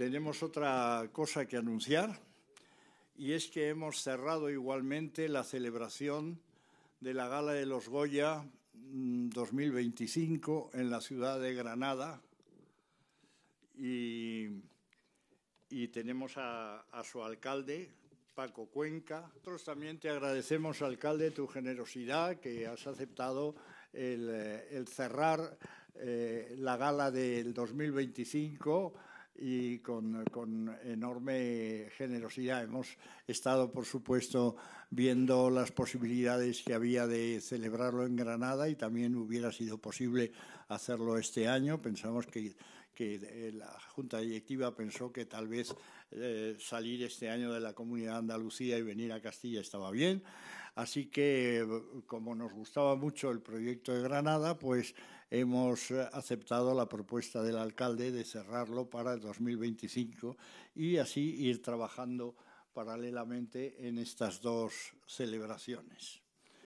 tenemos otra cosa que anunciar y es que hemos cerrado igualmente la celebración de la Gala de los Goya 2025 mm, en la ciudad de Granada y, tenemos a, su alcalde, Paco Cuenca. Nosotros también te agradecemos, alcalde, tu generosidad, que has aceptado el, eh, cerrar eh, la gala del 2025 y con, con, enorme generosidad. Hemos estado, por supuesto, viendo las posibilidades que había de celebrarlo en Granada y también hubiera sido posible hacerlo este año. Pensamos que, que eh, la Junta Directiva pensó que tal vez eh, salir este año de la Comunidad de Andalucía y venir a Castilla estaba bien. Así que, como nos gustaba mucho el proyecto de Granada, pues hemos eh, aceptado la propuesta del alcalde de cerrarlo para el 2025 y así ir trabajando paralelamente en estas dos celebraciones.